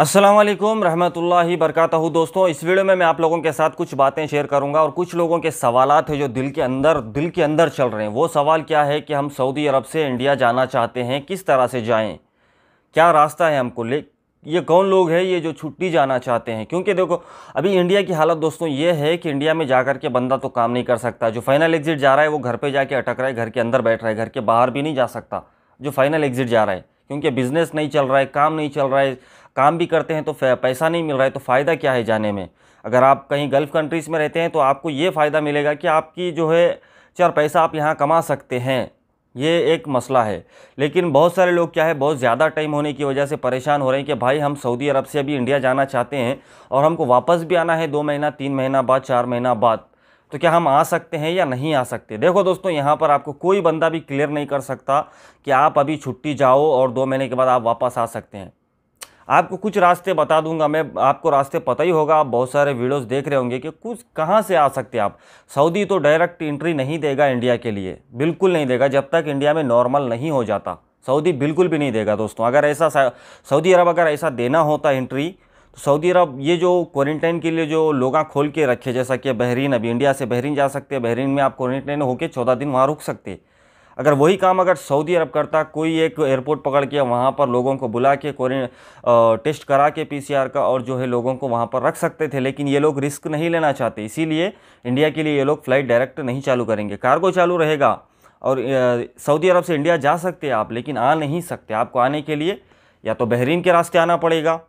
असलम रहमतुल्लाहि बरकातहू दोस्तों इस वीडियो में मैं आप लोगों के साथ कुछ बातें शेयर करूंगा और कुछ लोगों के सवालات हैं जो दिल के अंदर दिल के अंदर चल रहे हैं वो सवाल क्या है कि हम सऊदी अरब से इंडिया जाना चाहते हैं किस तरह से जाएं क्या रास्ता है हमको ले ये कौन लोग हैं ये जो छुट्टी जाना चाहते हैं क्योंकि देखो अभी इंडिया की हालत दोस्तों ये है कि इंडिया में जा कर के बंदा तो काम नहीं कर सकता जो फाइनल एग्ज़िट जा रहा है वो घर पर जाके अटक रहा है घर के अंदर बैठ रहा है घर के बाहर भी नहीं जा सकता जो फाइनल एग्ज़िट जा रहा है क्योंकि बिज़नेस नहीं चल रहा है काम नहीं चल रहा है काम भी करते हैं तो पैसा नहीं मिल रहा है तो फ़ायदा क्या है जाने में अगर आप कहीं गल्फ़ कंट्रीज़ में रहते हैं तो आपको ये फ़ायदा मिलेगा कि आपकी जो है चार पैसा आप यहाँ कमा सकते हैं ये एक मसला है लेकिन बहुत सारे लोग क्या है बहुत ज़्यादा टाइम होने की वजह से परेशान हो रहे हैं कि भाई हम सऊदी अरब से अभी इंडिया जाना चाहते हैं और हमको वापस भी आना है दो महीना तीन महीना बाद चार महीना बाद तो क्या हम आ सकते हैं या नहीं आ सकते देखो दोस्तों यहाँ पर आपको कोई बंदा भी क्लियर नहीं कर सकता कि आप अभी छुट्टी जाओ और दो महीने के बाद आप वापस आ सकते हैं आपको कुछ रास्ते बता दूंगा मैं आपको रास्ते पता ही होगा आप बहुत सारे वीडियोस देख रहे होंगे कि कुछ कहाँ से आ सकते हैं आप सऊदी तो डायरेक्ट एंट्री नहीं देगा इंडिया के लिए बिल्कुल नहीं देगा जब तक इंडिया में नॉर्मल नहीं हो जाता सऊदी बिल्कुल भी नहीं देगा दोस्तों अगर ऐसा सऊदी अरब अगर ऐसा देना होता एंट्री तो सऊदी अरब ये जो क्वारंटाइन के लिए जो लोग खोल के रखे जैसा कि बहरीन अभी इंडिया से बहरीन जा सकते हैं बहरीन में आप क्वारंटाइन होकर चौदह दिन वहाँ रुक सकते अगर वही काम अगर सऊदी अरब करता कोई एक एयरपोर्ट पकड़ के वहाँ पर लोगों को बुला के टेस्ट करा के पीसीआर का और जो है लोगों को वहाँ पर रख सकते थे लेकिन ये लोग रिस्क नहीं लेना चाहते इसीलिए इंडिया के लिए ये लोग फ़्लाइट डायरेक्ट नहीं चालू करेंगे कार्गो चालू रहेगा और सऊदी अरब से इंडिया जा सकते आप लेकिन आ नहीं सकते आपको आने के लिए या तो बहरीन के रास्ते आना पड़ेगा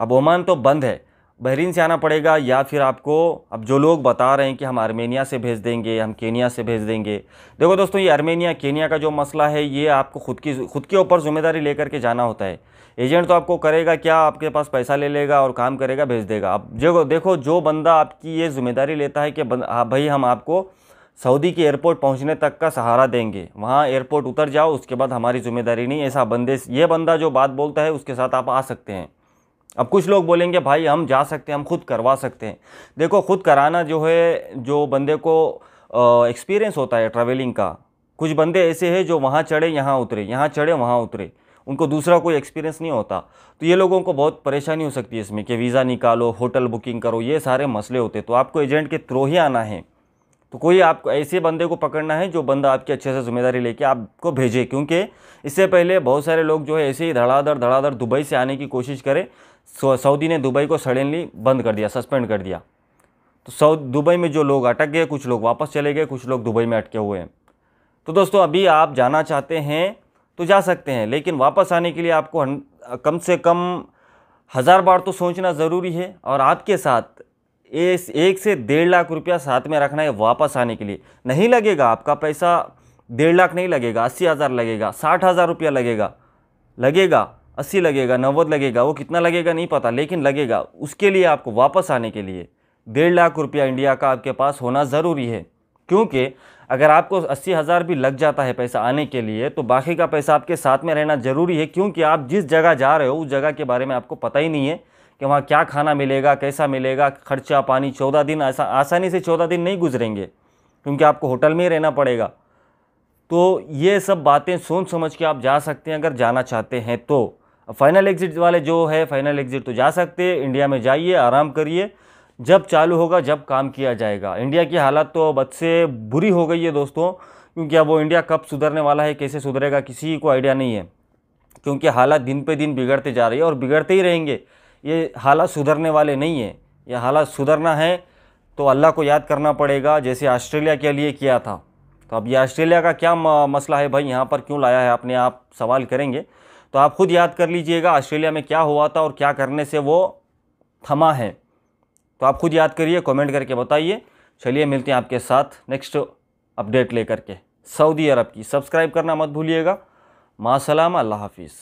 अब ओमान तो बंद है बहरीन से आना पड़ेगा या फिर आपको अब जो लोग बता रहे हैं कि हम आर्मेनिया से भेज देंगे हम केनिया से भेज देंगे देखो दोस्तों ये आर्मेनिया केनिया का जो मसला है ये आपको खुद की खुद के ऊपर जिम्मेदारी लेकर के जाना होता है एजेंट तो आपको करेगा क्या आपके पास पैसा ले लेगा और काम करेगा भेज देगा अब देखो देखो जो बंदा आपकी ये जिम्मेदारी लेता है कि भाई हम आपको सऊदी के एयरपोर्ट पहुंचने तक का सहारा देंगे वहाँ एयरपोर्ट उतर जाओ उसके बाद हमारी जिम्मेदारी नहीं ऐसा बंदे ये बंदा जो बात बोलता है उसके साथ आप आ सकते हैं अब कुछ लोग बोलेंगे भाई हम जा सकते हैं हम खुद करवा सकते हैं देखो खुद कराना जो है जो बंदे को एक्सपीरियंस होता है ट्रैवलिंग का कुछ बंदे ऐसे हैं जो वहाँ चढ़े यहाँ उतरे यहाँ चढ़े वहाँ उतरे उनको दूसरा कोई एक्सपीरियंस नहीं होता तो ये लोगों को बहुत परेशानी हो सकती है इसमें कि वीज़ा निकालो होटल बुकिंग करो ये सारे मसले होते तो आपको एजेंट के थ्रू ही आना है तो कोई आपको ऐसे बंदे को पकड़ना है जो बंदा आपकी अच्छे से जिम्मेदारी लेके आपको भेजे क्योंकि इससे पहले बहुत सारे लोग जो है ऐसे ही धड़ाधड़ धड़ाधड़ दुबई से आने की कोशिश करें सऊदी ने दुबई को सडनली बंद कर दिया सस्पेंड कर दिया तो सऊ दुबई में जो लोग अटक गए कुछ लोग वापस चले गए कुछ लोग दुबई में अटके हुए हैं तो दोस्तों अभी आप जाना चाहते हैं तो जा सकते हैं लेकिन वापस आने के लिए आपको कम से कम हज़ार बार तो सोचना ज़रूरी है और आपके साथ एक, एक से डेढ़ लाख रुपया साथ में रखना है वापस आने के लिए नहीं लगेगा आपका पैसा डेढ़ लाख नहीं लगेगा अस्सी हज़ार लगेगा साठ हज़ार रुपया लगेगा लगेगा अस्सी लगेगा नव्वद लगेगा वो कितना लगेगा नहीं पता लेकिन लगेगा उसके लिए आपको वापस आने के लिए डेढ़ लाख रुपया इंडिया का आपके पास होना ज़रूरी है क्योंकि अगर आपको अस्सी हज़ार भी लग जाता है पैसा आने के लिए तो बाकी का पैसा आपके साथ में रहना ज़रूरी है क्योंकि आप जिस जगह जा रहे हो उस जगह के बारे में आपको पता ही नहीं है कि वहाँ क्या खाना मिलेगा कैसा मिलेगा खर्चा पानी चौदह दिन ऐसा आसानी से चौदह दिन नहीं गुजरेंगे क्योंकि आपको होटल में ही रहना पड़ेगा तो ये सब बातें सोच समझ के आप जा सकते हैं अगर जाना चाहते हैं तो फाइनल एग्ज़िट वाले जो है फाइनल एग्ज़िट तो जा सकते हैं इंडिया में जाइए आराम करिए जब चालू होगा जब काम किया जाएगा इंडिया की हालत तो अब से बुरी हो गई है दोस्तों क्योंकि अब वो इंडिया कब सुधरने वाला है कैसे सुधरेगा किसी को आइडिया नहीं है क्योंकि हालात दिन पे दिन बिगड़ते जा रही है और बिगड़ते ही रहेंगे ये हालात सुधरने वाले नहीं है ये हालात सुधरना है तो अल्लाह को याद करना पड़ेगा जैसे ऑस्ट्रेलिया के लिए किया था तो अब ये ऑस्ट्रेलिया का क्या मसला है भाई यहाँ पर क्यों लाया है आपने आप सवाल करेंगे तो आप खुद याद कर लीजिएगा ऑस्ट्रेलिया में क्या हुआ था और क्या करने से वो थमा है तो आप खुद याद करिए कमेंट करके बताइए चलिए मिलते हैं आपके साथ नेक्स्ट अपडेट लेकर के सऊदी अरब की सब्सक्राइब करना मत भूलिएगा माँ सलाम अल्लाह हाफिज़